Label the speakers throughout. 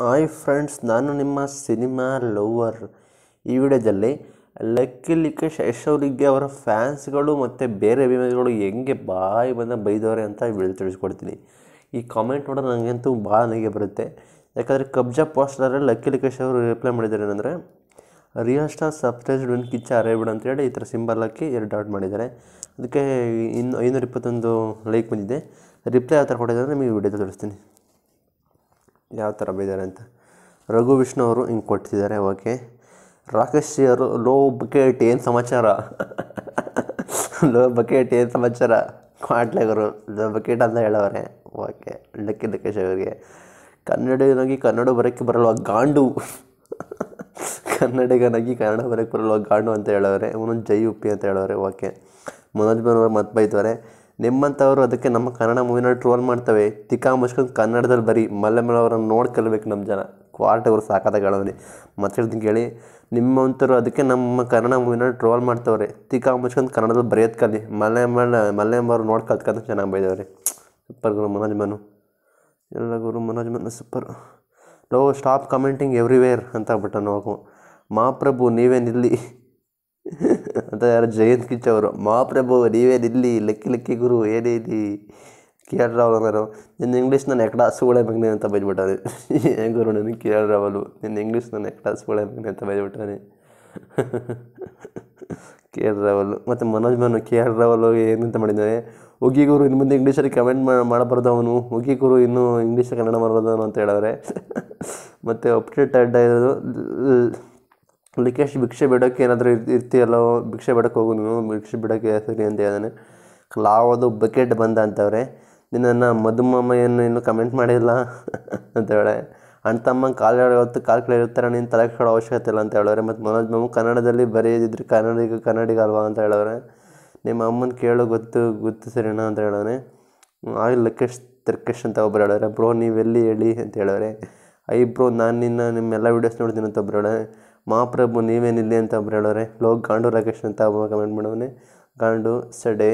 Speaker 1: hi friends ನಾನು ನಿಮ್ಮ cinema lover ಈ ವಿಡಿಯೋದಲ್ಲಿ ಲಕ್ಕಿ ಲಿಕೇಶ್ ಶೈಶವರಿಗೆ ಅವರ ಫ್ಯಾನ್ಸ್ಗಳು ಮತ್ತು ಬೇರೆ ಅಭಿಮಾನಿಗಳು ಹೆಂಗೆ ಬಾಯಿ ಬಂದ ಬೈದವ್ರೆ ಅಂತ ವಿಡಿಯೋ ತಿಳಿಸ್ಕೊಡ್ತೀನಿ ಈ ಕಾಮೆಂಟ್ ನೋಡೋದು ನನಗಂತೂ ಭಾಳ ನನಗೆ ಬರುತ್ತೆ ಯಾಕಂದರೆ ಕಬ್ಜಾ ಆದರೆ ಲಕ್ಕಿ ಲಿಕೇಶ್ ಅವರು ರಿಪ್ಲೈ ಮಾಡಿದ್ದಾರೆ ಏನಂದರೆ real star surprised win Kichcha ಅರೇಬಿಡ್ ಅಂತೇಳಿ ಈ ಥರ ಸಿಂಬಲ್ ಹಾಕಿ ಎರಡು ಡಾಟ್ ಮಾಡಿದ್ದಾರೆ ಅದಕ್ಕೆ ಇನ್ನು ಐನೂರ ಇಪ್ಪತ್ತೊಂದು ಲೈಕ್ ಬಂದಿದೆ ರಿಪ್ಲೈ ಆ ಥರ ಕೊಟ್ಟಿದ್ದಾರೆ ನಿಮಗೆ ವಿಡಿಯೋ ತಿಳಿಸ್ತೀನಿ ಯಾವ ಥರ ಬೈದಾರೆ ಅಂತ ರಘು ವಿಷ್ಣು ಅವರು ಹಿಂಗೆ ಕೊಟ್ಟಿದ್ದಾರೆ ಓಕೆ ರಾಕೇಶ್ ಜಿ ಅವರು ಲೋ ಬಕೆಟ್ ಏನು ಸಮಾಚಾರ ಲೋ ಬಕೆಟ್ ಏನು ಸಮಾಚಾರ ಕ್ವಾಟ್ಲೆಗರು ಲೋ ಬಕೆಟ್ ಅಂತ ಹೇಳೋರೆ ಓಕೆ ಲಕ್ಕಿ ಲಕ್ಕೇಶ್ ಅವರಿಗೆ ಕನ್ನಡಿಗನಾಗಿ ಕನ್ನಡ ಬರೋಕ್ಕೆ ಬರಲ್ವ ಗಾಂಡು ಕನ್ನಡಿಗನಾಗಿ ಕನ್ನಡ ಬರೋಕ್ಕೆ ಬರಲ್ವ ಗಾಂಡು ಅಂತ ಹೇಳವ್ರೆ ಇವನು ಜೈ ಉಪ್ಪಿ ಅಂತ ಹೇಳೋರೆ ಓಕೆ ಮನೋಜ್ ಬನ್ ಅವರು ಮತ್ತೆ ಬೈತಾರೆ ನಿಮ್ಮಂಥವ್ರು ಅದಕ್ಕೆ ನಮ್ಮ ಕನ್ನಡ ಮೂವಿನ ಟ್ರೋಲ್ ಮಾಡ್ತವೆ ತಿಕ್ಕಾ ಮುಚ್ಕೊಂಡು ಕನ್ನಡದಲ್ಲಿ ಬರೀ ಮಲ್ಲೆ ಅವರನ್ನು ನೋಡಿ ಕಲಿಬೇಕು ನಮ್ಮ ಜನ ಕ್ವಾರ್ಟವ್ರು ಸಾಕಾದಾಗಳವ್ರಿ ಮತ್ತೆ ಹೇಳ್ತೀನಿ ಕೇಳಿ ನಿಮ್ಮಂಥವ್ರು ಅದಕ್ಕೆ ನಮ್ಮ ಕನ್ನಡ ಮೂವಿನ ಟ್ರೋಲ್ ಮಾಡ್ತವ್ರೆ ತಿಕ್ಕಾ ಮುಚ್ಕೊಂಡು ಕನ್ನಡದಲ್ಲಿ ಬರೆಯೋದು ಕಲಿ ಮಲ್ಲೆ ಮಲ್ಲೆಮ್ಮವ್ರು ನೋಡಿ ಕಲ್ತ್ಕೊಂಡು ಚೆನ್ನಾಗಿ ಬೈದವ್ರಿ ಸೂಪರ್ ಗುರು ಮನೋಜ್ ಮನು ಎಲ್ಲ ಗುರು ಮನೋಜ್ ಮನು ಸೂಪರ್ ಲೋ ಸ್ಟಾಪ್ ಕಮೆಂಟಿಂಗ್ ಎವ್ರಿವೇರ್ ಅಂತ ಬಿಟ್ಟು ಮಾಪ್ರಭು ಮಹಾಪ್ರಭು ಇಲ್ಲಿ ಅಂತ ಯಾರು ಜಯಂತ್ ಕಿಚ್ ಅವರು ಮಹಾಪ್ರಭು ಇಲ್ಲಿ ಲೆಕ್ಕಿ ಲೆಕ್ಕಿ ಗುರು ಏನೇ ಕೆ ಆರ್ ರಾವ್ ಅನ್ನೋರು ನಿನ್ನ ಇಂಗ್ಲೀಷ್ ನಾನು ಎಕಡ ಹಸುಗಳೇ ಮಗ್ನೆ ಅಂತ ಬೈದ್ಬಿಟ್ಟಾನೆ ಏನು ಗುರು ನನಗೆ ಕೆ ಆರ್ ರಾವಲು ನಿನ್ನ ಇಂಗ್ಲೀಷ್ ನಾನು ಎಕಡ ಹಸುಗಳೇ ಮಗ್ನೆ ಅಂತ ಬೈದ್ಬಿಟ್ಟಾನೆ ಕೆ ಆರ್ ರಾವಲು ಮತ್ತು ಮನೋಜ್ ಮನು ಕೆ ಆರ್ ರಾವಲು ಏನಂತ ಮಾಡಿದ್ದಾನೆ ಒಗಿ ಗುರು ಇನ್ನು ಮುಂದೆ ಇಂಗ್ಲೀಷಲ್ಲಿ ಕಮೆಂಟ್ ಮಾಡಬಾರ್ದು ಅವನು ಹುಗಿ ಗುರು ಇನ್ನೂ ಇಂಗ್ಲೀಷಲ್ಲಿ ಕನ್ನಡ ಮಾಡಬಾರ್ದು ಅಂತ ಹೇಳಿದ್ರೆ ಮತ್ತು ಅಪ್ಡೇಟ್ ಇರೋದು ಲಿಕೇಶ್ ಭಿಕ್ಷೆ ಬಿಡೋಕ್ಕೆ ಏನಾದರೂ ಇರ್ ಇರ್ತೀಯಲ್ಲೋ ಭಿಕ್ಷೆ ಬಿಡೋಕೆ ಹೋಗು ನೀವು ಭಿಕ್ಷೆ ಬಿಡೋಕ್ಕೆ ಸರಿ ಅಂತ ಹೇಳ್ದಾನೆ ಲಾವದು ಬಕೆಟ್ ಬಂದ ಅಂತವ್ರೆ ನಿನ್ನನ್ನು ಏನು ಇನ್ನೂ ಕಮೆಂಟ್ ಮಾಡಿಲ್ಲ ಅಂತ ಹೇಳಿ ಅಣ್ಣ ತಮ್ಮ ಕಾಲು ಹೊತ್ತು ಕಾಲು ಕೇಳಿರ್ತಾರೆ ಇರ್ತಾರೆ ನೀನು ತಲೆ ಅವಶ್ಯಕತೆ ಇಲ್ಲ ಅಂತ ಹೇಳೋರೆ ಮತ್ತು ಮನೋಜ್ ಮಮ್ಮ ಕನ್ನಡದಲ್ಲಿ ಬರೆಯದಿದ್ರೆ ಕನ್ನಡಿಗ ಕನ್ನಡಿಗ ಅಲ್ವಾ ಅಂತ ಹೇಳೋರೆ ನಿಮ್ಮ ಅಮ್ಮನ ಕೇಳು ಗೊತ್ತು ಗೊತ್ತು ಸರಿನಾ ಅಂತ ಹೇಳೋನೆ ಆಗಿ ಲಕೇಶ್ ತರ್ಕೇಶ್ ಅಂತ ಒಬ್ಬರು ಹೇಳೋರೆ ಬ್ರೋ ನೀವೆಲ್ಲಿ ಹೇಳಿ ಅಂತ ಹೇಳೋರೆ ಐ ಬ್ರೋ ನಾನು ನಿನ್ನ ನಿಮ್ಮೆಲ್ಲ ವೀಡಿಯೋಸ್ ನೋಡ್ತೀನಿ ಅಂತ ಒಬ್ಬರು ಹೇಳೋರೆ ಮಹಾಪ್ರಭು ನೀವೇನಿಲ್ಲ ಅಂತ ಒಬ್ರು ಹೇಳೋರೆ ಲೋಕ್ ಗಾಂಡು ರಾಕೇಶ್ ಅಂತ ಒಬ್ಬ ಕಮೆಂಟ್ ಮಾಡವನೆ ಗಾಂಡು ಸಡೆ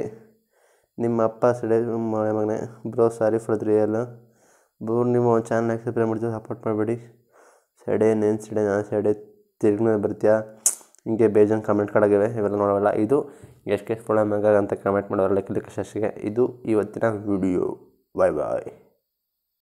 Speaker 1: ನಿಮ್ಮ ಅಪ್ಪ ಸಡೆ ಮಗನೆ ಮಗನೇ ಬ್ರೋ ಸಾರಿ ಫಾರ್ ದ ಎಲ್ಲ ಬ್ರೋ ನೀವು ಒಂದು ಚಾನಲ್ ಸಬ್ಸ್ಕ್ರೈಬ್ ಮಾಡ್ತೀವಿ ಸಪೋರ್ಟ್ ಮಾಡಬೇಡಿ ಸಡೆ ನೇನು ಸಡೆ ನಾನು ಸಡೆ ತಿರ್ಗಿ ಬರ್ತೀಯಾ ಹಿಂಗೆ ಬೇಜಾನ್ ಕಮೆಂಟ್ ಕಡಾಗಿವೆ ಇವೆಲ್ಲ ನೋಡೋಲ್ಲ ಇದು ಎಷ್ಟು ಪ್ರಾಬ್ಲಮ್ ಆಗಾಗ ಅಂತ ಕಮೆಂಟ್ ಮಾಡೋರು ಕ್ಲಿಕ್ ಶಶಿಗೆ ಇದು ಇವತ್ತಿನ ವಿಡಿಯೋ ಬಾಯ್ ಬಾಯ್